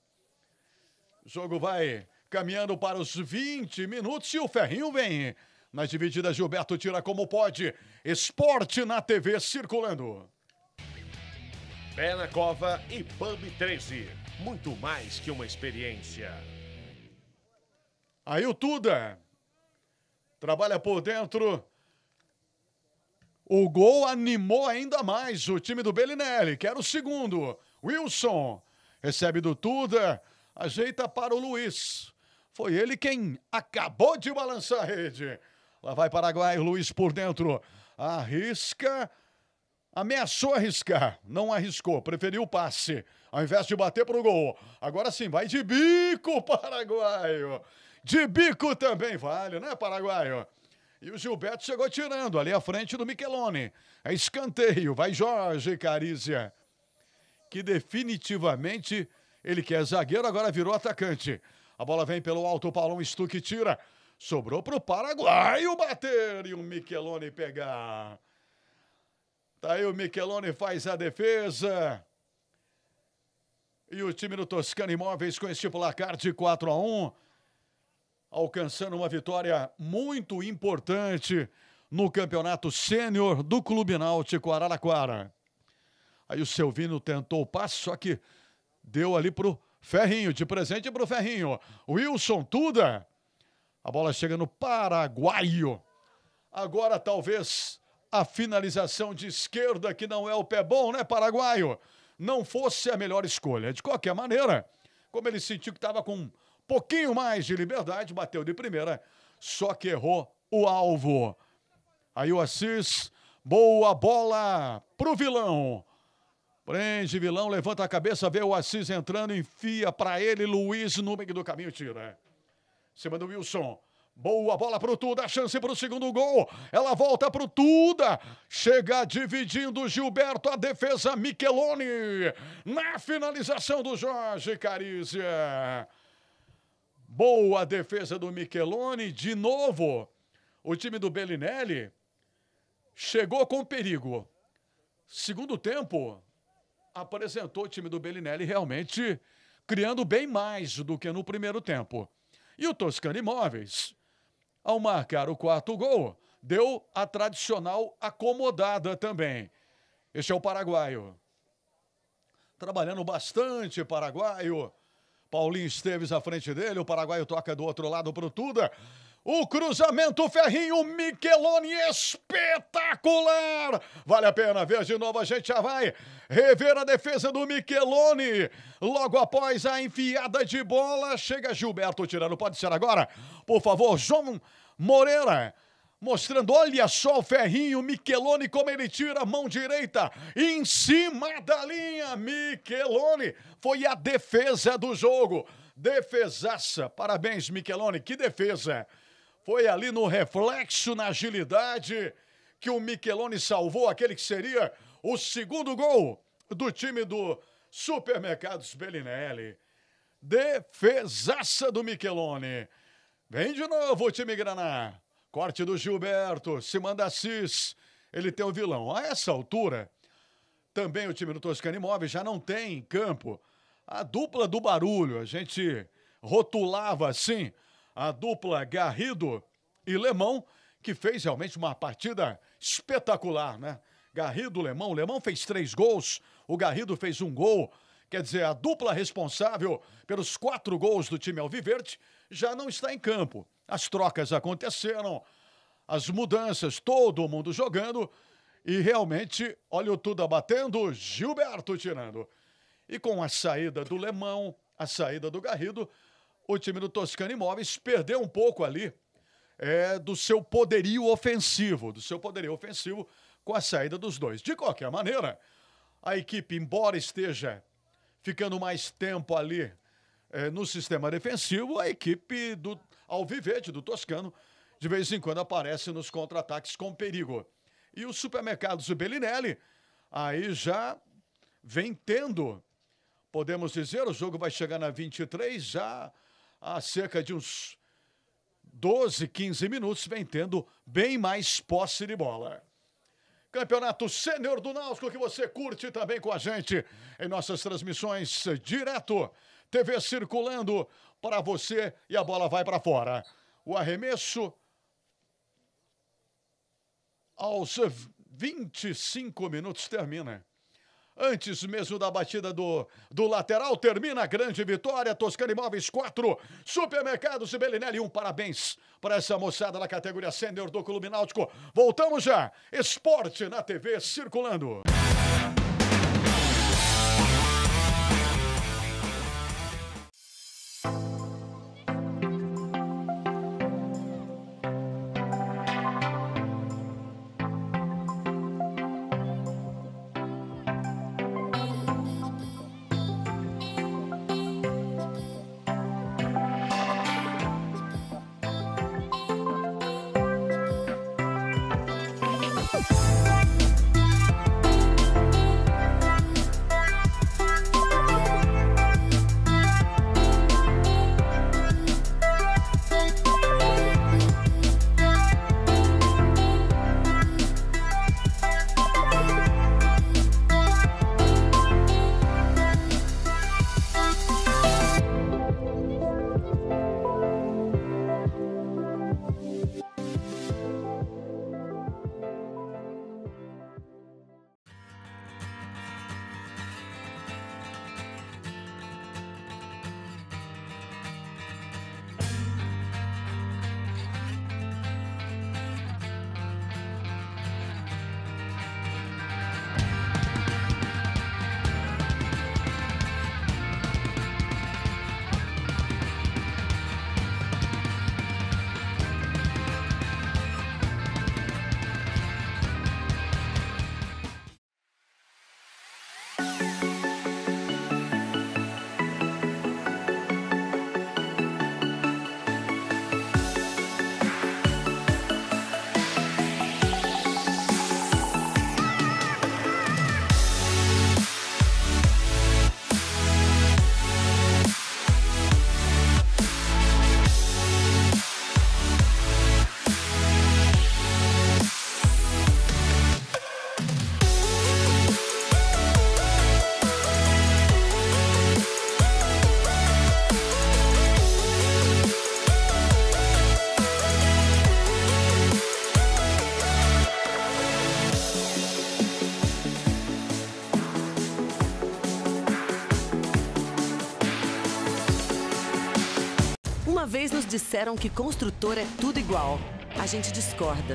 S1: jogo vai caminhando para os 20 minutos e o Ferrinho vem. Nas divididas, Gilberto tira como pode. Esporte na TV circulando.
S3: Pé na Cova e Pub 13. Muito mais que uma experiência. Aí o Tuda. Trabalha por dentro
S1: o gol animou ainda mais o time do Bellinelli, que era o segundo. Wilson recebe do Tudor, ajeita para o Luiz. Foi ele quem acabou de balançar a rede. Lá vai Paraguai, Luiz por dentro. Arrisca. Ameaçou arriscar, não arriscou, preferiu o passe, ao invés de bater para o gol. Agora sim, vai de bico, paraguaio. De bico também vale, né, paraguaio? E o Gilberto chegou tirando ali à frente do Michelone. É escanteio. Vai Jorge Carícia. Que definitivamente ele que é zagueiro, agora virou atacante. A bola vem pelo alto, o Paulão estuque tira. Sobrou para o Paraguai o bater e o Michelone pegar. Tá aí o Michelone faz a defesa. E o time do Toscano Imóveis com este placar de 4 a 1 alcançando uma vitória muito importante no campeonato sênior do Clube Náutico Araraquara. Aí o Selvino tentou o passe, só que deu ali pro Ferrinho, de presente pro Ferrinho. Wilson Tuda. A bola chega no paraguaio. Agora talvez a finalização de esquerda, que não é o pé bom, né, paraguaio? Não fosse a melhor escolha. De qualquer maneira, como ele sentiu que estava com pouquinho mais de liberdade, bateu de primeira, só que errou o alvo. Aí o Assis, boa bola pro vilão. Prende vilão, levanta a cabeça, vê o Assis entrando, enfia para ele, Luiz no meio do caminho, tira. Cima do Wilson. Boa bola pro Tuda, chance pro segundo gol. Ela volta pro Tuda. Chega dividindo Gilberto, a defesa Michelone. Na finalização do Jorge Carizia. Boa defesa do Michelone. De novo, o time do Bellinelli chegou com perigo. Segundo tempo, apresentou o time do Bellinelli realmente criando bem mais do que no primeiro tempo. E o Toscano Imóveis, ao marcar o quarto gol, deu a tradicional acomodada também. Este é o paraguaio. Trabalhando bastante, paraguaio. Paulinho Esteves à frente dele, o paraguaio toca do outro lado para o Tuda. O cruzamento Ferrinho Micheloni espetacular! Vale a pena ver de novo, a gente já vai rever a defesa do Micheloni. Logo após a enfiada de bola, chega Gilberto tirando. Pode ser agora? Por favor, João Moreira mostrando, olha só o ferrinho, Michelone como ele tira a mão direita, em cima da linha, Michelone, foi a defesa do jogo, defesaça, parabéns Michelone, que defesa, foi ali no reflexo, na agilidade, que o Michelone salvou aquele que seria o segundo gol do time do Supermercados Bellinelli, defesaça do Michelone, vem de novo o time Granada. Corte do Gilberto, se manda Assis, ele tem o um vilão. A essa altura, também o time do Toscana Imóveis já não tem em campo a dupla do barulho. A gente rotulava assim a dupla Garrido e Lemão, que fez realmente uma partida espetacular, né? Garrido, Lemão. O Lemão fez três gols, o Garrido fez um gol. Quer dizer, a dupla responsável pelos quatro gols do time Alviverde já não está em campo. As trocas aconteceram, as mudanças, todo mundo jogando. E realmente, olha o Tuda batendo, Gilberto tirando. E com a saída do Lemão, a saída do Garrido, o time do Toscano Imóveis perdeu um pouco ali é, do seu poderio ofensivo, do seu poderio ofensivo com a saída dos dois. De qualquer maneira, a equipe, embora esteja ficando mais tempo ali é, no sistema defensivo, a equipe do Alvivete do Toscano, de vez em quando aparece nos contra-ataques com perigo. E o Supermercados Bellinelli, aí já vem tendo, podemos dizer, o jogo vai chegar na 23, já há cerca de uns 12, 15 minutos, vem tendo bem mais posse de bola. Campeonato Sênior do Náutico que você curte também com a gente em nossas transmissões direto. TV circulando para você e a bola vai para fora. O arremesso aos 25 minutos termina. Antes mesmo da batida do, do lateral, termina a grande vitória. Toscana Imóveis 4, Supermercados e Belinelli 1. Parabéns para essa moçada da categoria sênior do Clube Náutico. Voltamos já. Esporte na TV circulando.
S2: Vocês nos disseram que construtor é tudo igual. A gente discorda.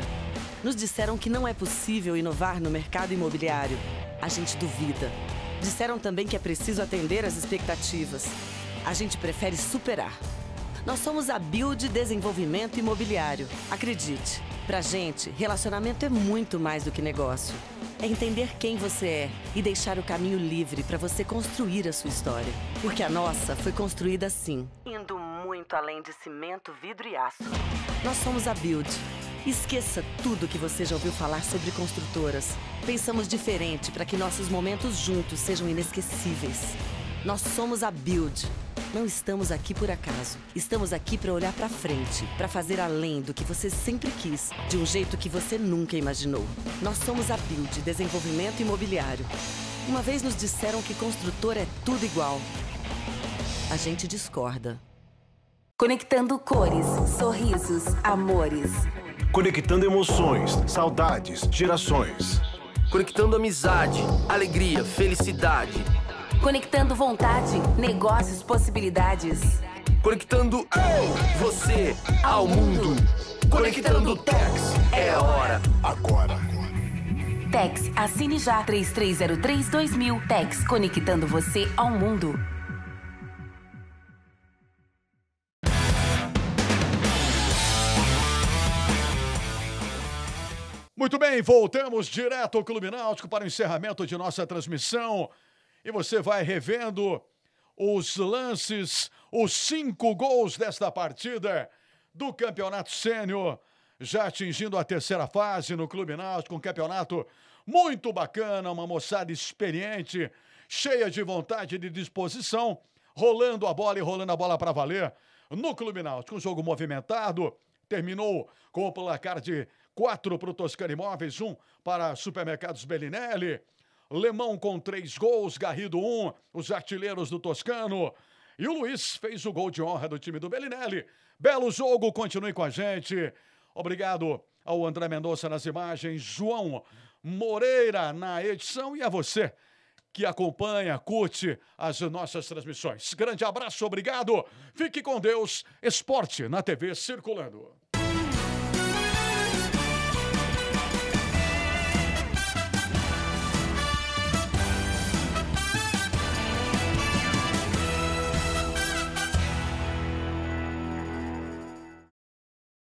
S2: Nos disseram que não é possível inovar no mercado imobiliário. A gente duvida. Disseram também que é preciso atender às expectativas. A gente prefere superar. Nós somos a Build Desenvolvimento Imobiliário. Acredite, pra gente, relacionamento é muito mais do que negócio é entender quem você é e deixar o caminho livre para você construir a sua história. Porque a nossa foi construída assim, indo muito além de cimento, vidro e aço. Nós somos a Build. Esqueça tudo que você já ouviu falar sobre construtoras. Pensamos diferente para que nossos momentos juntos sejam inesquecíveis. Nós somos a Build. Não estamos aqui por acaso. Estamos aqui para olhar para frente, para fazer além do que você sempre quis, de um jeito que você nunca imaginou. Nós somos a Build Desenvolvimento Imobiliário. Uma vez nos disseram que construtor é tudo igual. A gente discorda. Conectando cores, sorrisos,
S3: amores. Conectando emoções, saudades, gerações. Conectando amizade, alegria, felicidade
S2: Conectando vontade, negócios, possibilidades.
S3: Conectando eu, você, ao mundo. Conectando Tex. É hora. Agora.
S2: Tex, assine já 3303-2000. Tex, conectando você ao mundo.
S1: Muito bem, voltamos direto ao Clube Náutico para o encerramento de nossa transmissão e você vai revendo os lances, os cinco gols desta partida do Campeonato Sênior, já atingindo a terceira fase no Clube Náutico, um campeonato muito bacana, uma moçada experiente, cheia de vontade e de disposição, rolando a bola e rolando a bola para valer no Clube Náutico. Um jogo movimentado, terminou com o placar de quatro para o Toscano Imóveis, um para Supermercados Bellinelli. Lemão com três gols, Garrido um, os artilheiros do Toscano. E o Luiz fez o gol de honra do time do Bellinelli. Belo jogo, continue com a gente. Obrigado ao André Mendonça nas imagens, João Moreira na edição e a você que acompanha, curte as nossas transmissões. Grande abraço, obrigado. Fique com Deus. Esporte na TV circulando.